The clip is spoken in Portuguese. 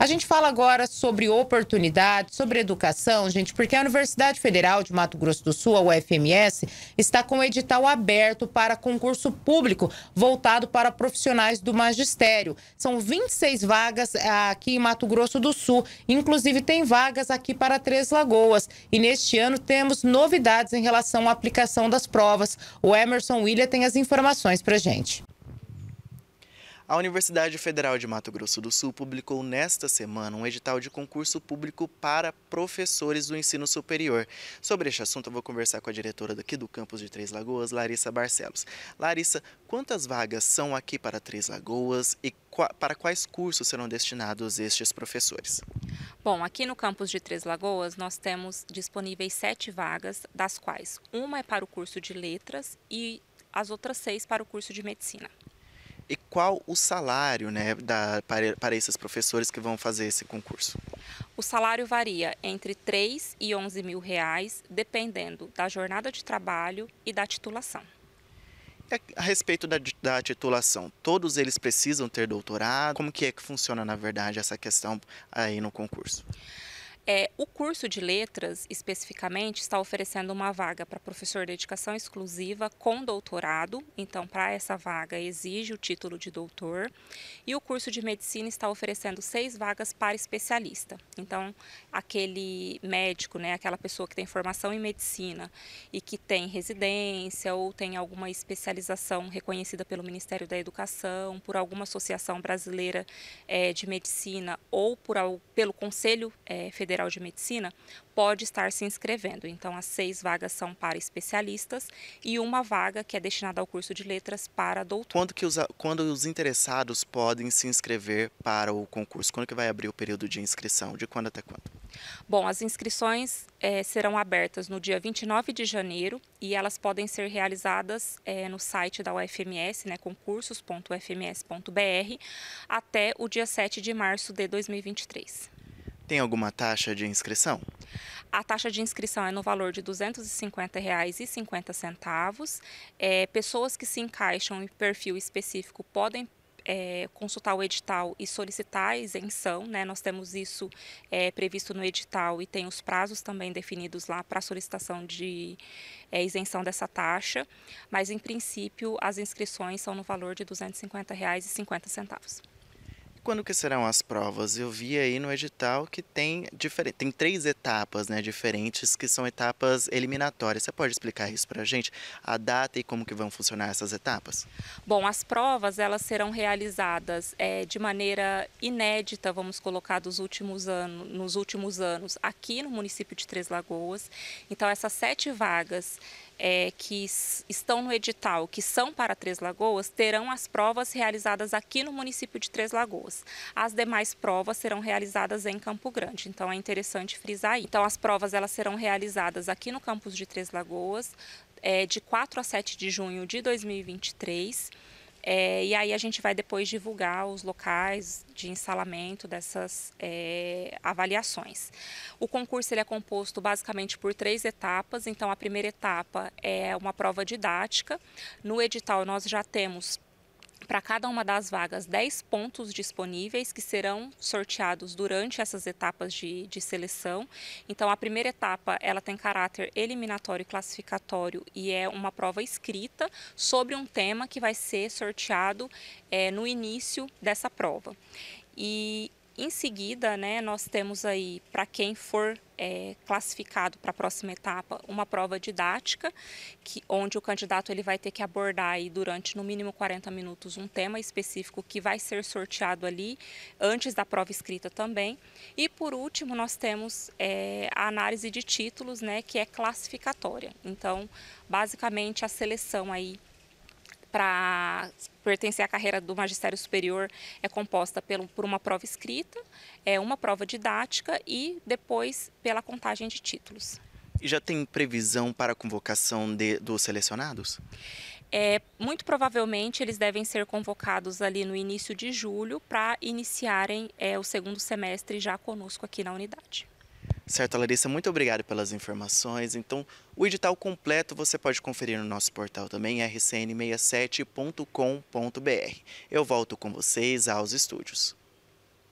A gente fala agora sobre oportunidades, sobre educação, gente, porque a Universidade Federal de Mato Grosso do Sul, a UFMS, está com um edital aberto para concurso público voltado para profissionais do magistério. São 26 vagas eh, aqui em Mato Grosso do Sul, inclusive tem vagas aqui para Três Lagoas. E neste ano temos novidades em relação à aplicação das provas. O Emerson William tem as informações para gente. A Universidade Federal de Mato Grosso do Sul publicou nesta semana um edital de concurso público para professores do ensino superior. Sobre este assunto, eu vou conversar com a diretora daqui do campus de Três Lagoas, Larissa Barcelos. Larissa, quantas vagas são aqui para Três Lagoas e para quais cursos serão destinados estes professores? Bom, aqui no campus de Três Lagoas nós temos disponíveis sete vagas, das quais uma é para o curso de letras e as outras seis para o curso de medicina. E qual o salário né, da, para, para esses professores que vão fazer esse concurso? O salário varia entre 3 e 11 mil reais, dependendo da jornada de trabalho e da titulação. A respeito da, da, titulação, todos eles precisam ter doutorado? Como que é que funciona, na verdade, essa questão aí no concurso? É, o curso de letras, especificamente, está oferecendo uma vaga para professor de educação exclusiva com doutorado. Então, para essa vaga, exige o título de doutor. E o curso de medicina está oferecendo seis vagas para especialista. Então, aquele médico, né, aquela pessoa que tem formação em medicina e que tem residência ou tem alguma especialização reconhecida pelo Ministério da Educação, por alguma associação brasileira é, de medicina ou por, pelo Conselho é, Federal Federal de Medicina pode estar se inscrevendo. Então, as seis vagas são para especialistas e uma vaga que é destinada ao curso de letras para doutor. Quando, que os, quando os interessados podem se inscrever para o concurso? Quando que vai abrir o período de inscrição? De quando até quando? Bom, as inscrições é, serão abertas no dia 29 de janeiro e elas podem ser realizadas é, no site da UFMS, né, concursos.ufms.br, até o dia 7 de março de 2023. Tem alguma taxa de inscrição? A taxa de inscrição é no valor de R$ 250,50. É, pessoas que se encaixam em perfil específico podem é, consultar o edital e solicitar a isenção, né? Nós temos isso é, previsto no edital e tem os prazos também definidos lá para solicitação de é, isenção dessa taxa, mas em princípio as inscrições são no valor de R$ 250,50 quando que serão as provas? Eu vi aí no edital que tem, tem três etapas né, diferentes, que são etapas eliminatórias. Você pode explicar isso para a gente? A data e como que vão funcionar essas etapas? Bom, as provas elas serão realizadas é, de maneira inédita, vamos colocar, dos últimos anos, nos últimos anos, aqui no município de Três Lagoas. Então, essas sete vagas é, que estão no edital, que são para Três Lagoas, terão as provas realizadas aqui no município de Três Lagoas. As demais provas serão realizadas em Campo Grande, então é interessante frisar. aí. Então as provas elas serão realizadas aqui no campus de Três Lagoas, é, de 4 a 7 de junho de 2023. É, e aí a gente vai depois divulgar os locais de ensalamento dessas é, avaliações. O concurso ele é composto basicamente por três etapas. Então a primeira etapa é uma prova didática. No edital nós já temos para cada uma das vagas 10 pontos disponíveis que serão sorteados durante essas etapas de, de, seleção. Então, a primeira etapa ela tem caráter eliminatório e classificatório e é uma prova escrita sobre um tema que vai ser sorteado é, no início dessa prova. E em seguida, né, nós temos aí, para quem for é, classificado para a próxima etapa, uma prova didática, que, onde o candidato ele vai ter que abordar aí, durante no mínimo 40 minutos um tema específico que vai ser sorteado ali, antes da prova escrita também. E por último, nós temos é, a análise de títulos, né, que é classificatória. Então, basicamente, a seleção aí para pertencer à carreira do magistério superior é composta por uma prova escrita, é uma prova didática e depois pela contagem de títulos. E já tem previsão para a convocação de, dos selecionados? É, muito provavelmente eles devem ser convocados ali no início de julho para iniciarem é, o segundo semestre já conosco aqui na unidade. Certo, Larissa, muito obrigado pelas informações. Então, o edital completo você pode conferir no nosso portal também, rcn67.com.br. Eu volto com vocês aos estúdios.